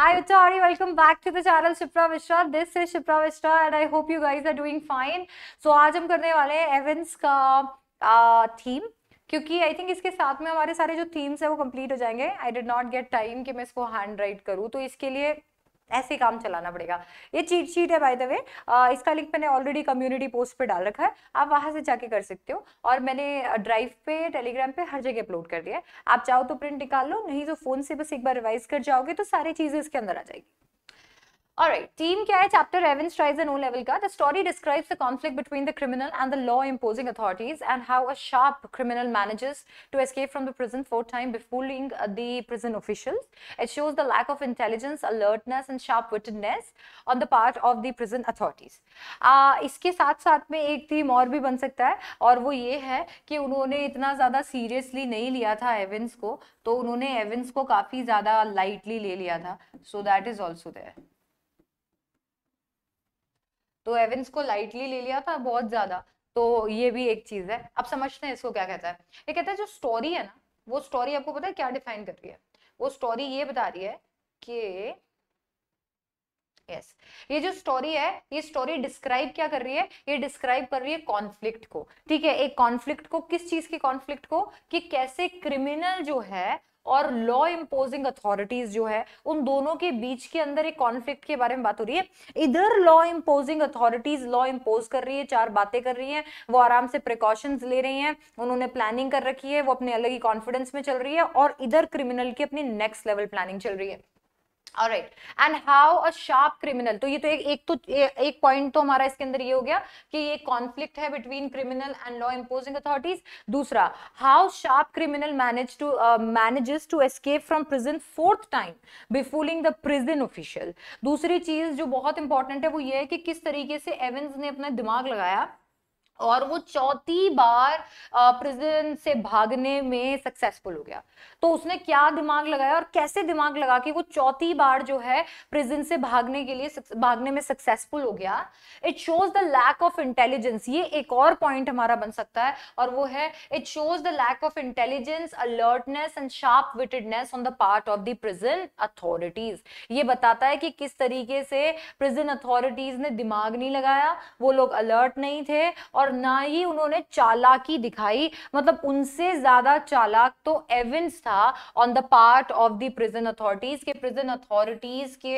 Hi Uttari. welcome back to the channel Shipra Vishra. This is Shipra Vishra and I hope you guys are doing fine. So आज हम करने वाले हैं एवेंस का theme क्योंकि I think इसके साथ में हमारे सारे जो थीम्स हैं वो कंप्लीट हो जाएंगे I did not get time कि मैं इसको हैंड राइट करूँ तो इसके लिए ऐसे काम चलाना पड़ेगा ये चीट शीट है बाय द वे इसका लिंक मैंने ऑलरेडी कम्युनिटी पोस्ट पे डाल रखा है आप वहां से जाके कर सकते हो और मैंने ड्राइव पे टेलीग्राम पे हर जगह अपलोड कर दिया है आप चाहो तो प्रिंट निकाल लो नहीं तो फ़ोन से बस एक बार रिवाइज कर जाओगे तो सारी चीज़ें इसके अंदर आ जाएगी ऑलराइट टीम क्या है chapter Evans tries and O level का the story describes the conflict between the criminal and the law imposing authorities and how a sharp criminal manages to escape from the prison for time befooling uh, the prison officials. It shows the lack of intelligence, alertness and sharp-wittedness on the part of the prison authorities. Uh, इसके साथ साथ में एक theme और भी बन सकता है और वो ये है कि उन्होंने इतना ज़्यादा सीरियसली नहीं लिया था एविन्स को तो उन्होंने एविन्स को काफ़ी ज़्यादा लाइटली ले लिया था so that is also there तो एवेंस को लाइटली ले लिया था बहुत ज्यादा तो ये भी एक चीज है आप समझते हैं इसको क्या कहता है ये कहता है जो स्टोरी है ना वो स्टोरी आपको पता है क्या डिफाइन कर रही है वो स्टोरी ये बता रही है कि यस yes. ये जो स्टोरी है ये स्टोरी डिस्क्राइब क्या कर रही है ये डिस्क्राइब कर रही है कॉन्फ्लिक्ट को ठीक है एक कॉन्फ्लिक्ट को किस चीज की कॉन्फ्लिक्ट को कि कैसे क्रिमिनल जो है और लॉ इम्पोजिंग अथॉरिटीज जो है उन दोनों के बीच के अंदर एक कॉन्फ्लिक्ट के बारे में बात हो रही है इधर law imposing authorities law impose कर रही है चार बातें कर रही है वो आराम से प्रिकॉशन ले रही है उन्होंने प्लानिंग कर रखी है वो अपने अलग ही कॉन्फिडेंस में चल रही है और इधर क्रिमिनल की अपनी नेक्स्ट लेवल प्लानिंग चल रही है right and how a sharp criminal तो ये तो एक एक तो एक पॉइंट तो हमारा इसके अंदर ये हो गया कि ये कॉन्फ्लिक्ट है between criminal and law imposing authorities दूसरा how sharp criminal manage to manages to escape from prison fourth time befooling the prison official दूसरी चीज जो बहुत इंपॉर्टेंट है वो ये है कि किस तरीके से एवेंस ने अपना दिमाग लगाया और वो चौथी बार प्रिजन से भागने में सक्सेसफुल हो गया तो उसने क्या दिमाग लगाया और कैसे दिमाग लगा कि वो चौथी बार जो है प्रिजन से भागने के लिए भागने में सक्सेसफुल हो गया it shows the lack of intelligence ये एक और पॉइंट हमारा बन सकता है और वो है it shows the lack of intelligence alertness and sharp wittedness on the part of the prison authorities ये बताता है कि किस तरीके से प्रिजन अथॉरिटीज ने दिमाग नहीं लगाया वो लोग अलर्ट नहीं थे और और ना ही उन्होंने चालाकी दिखाई मतलब उनसे ज्यादा चालाक तो एविंस था on the part of the prison authorities के प्रिजन अथॉरिटीज के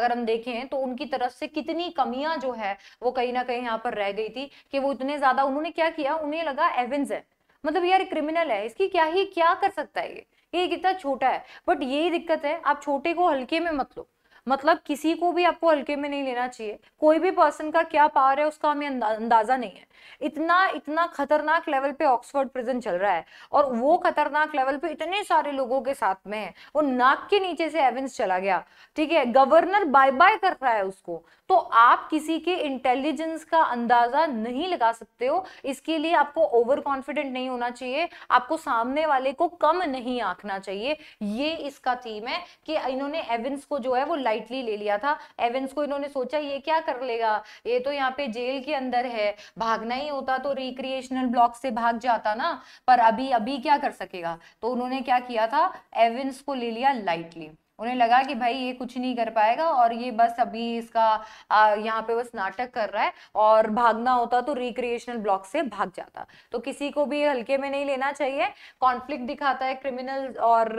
अगर हम देखें तो उनकी तरफ से कितनी कमियां जो है वो कहीं ना कहीं यहाँ पर रह गई थी कि वो इतने ज्यादा उन्होंने क्या किया उन्हें लगा एविंस है मतलब यार क्रिमिनल है इसकी क्या ही क्या कर सकता है ये ये कितना छोटा है बट यही दिक्कत है आप छोटे को हल्के में मत लो मतलब किसी को भी आपको हल्के में नहीं लेना चाहिए कोई भी पर्सन का क्या पावर है उसका हमें अंदाजा नहीं है इतना इतना खतरनाक लेवल पे ऑक्सफोर्ड प्रिजन चल रहा है और वो खतरनाक लेवल पे इतने सारे लोगों के साथ में है वो नाक के नीचे से एवेंस चला गया ठीक है गवर्नर बाय बाय कर रहा है उसको तो आप किसी के इंटेलिजेंस का अंदाजा नहीं लगा सकते हो इसके लिए आपको ओवर कॉन्फिडेंट नहीं होना चाहिए आपको सामने वाले को कम नहीं आंकना चाहिए ये इसका थीम है कि इन्होंने एवेंस को जो है वो लाइटली ले लिया था एवेंस को इन्होंने सोचा ये क्या कर लेगा ये तो यहाँ पे जेल के अंदर है भागना ही होता तो रिक्रिएशनल ब्लॉक से भाग जाता ना पर अभी अभी क्या कर सकेगा तो उन्होंने क्या किया था एवेंस को ले लिया लाइटली उन्हें लगा कि भाई ये कुछ नहीं कर पाएगा और ये बस अभी इसका यहाँ पे बस नाटक कर रहा है और भागना होता तो रिक्रिएशनल ब्लॉक से भाग जाता तो किसी को भी हल्के में नहीं लेना चाहिए कॉन्फ्लिक्ट दिखाता है क्रिमिनल और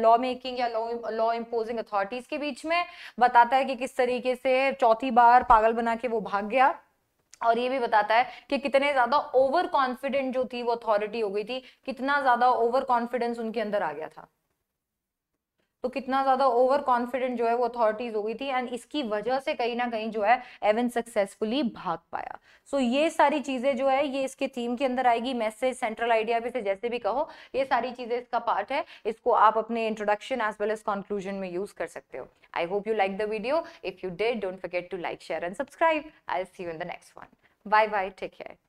लॉ मेकिंग या लॉ इम्पोजिंग अथॉरिटीज के बीच में बताता है कि किस तरीके से चौथी बार पागल बना के वो भाग गया और ये भी बताता है कि कितने ज्यादा ओवर कॉन्फिडेंट जो थी वो अथॉरिटी हो गई थी कितना ज्यादा ओवर कॉन्फिडेंस उनके अंदर आ गया था तो कितना ज़्यादा ओवर कॉन्फिडेंट जो है वो अथॉरिटीज़ हो गई थी एंड इसकी वजह से कहीं ना कहीं जो है एवन सक्सेसफुली भाग पाया सो so, ये सारी चीज़ें जो है ये इसके थीम के अंदर आएगी मैसेज सेंट्रल आइडिया भी से जैसे भी कहो ये सारी चीज़ें इसका पार्ट है इसको आप अपने introduction as well as conclusion में यूज़ कर सकते हो I hope you like the video if you did don't forget to like share and subscribe I see you in the next one bye bye take care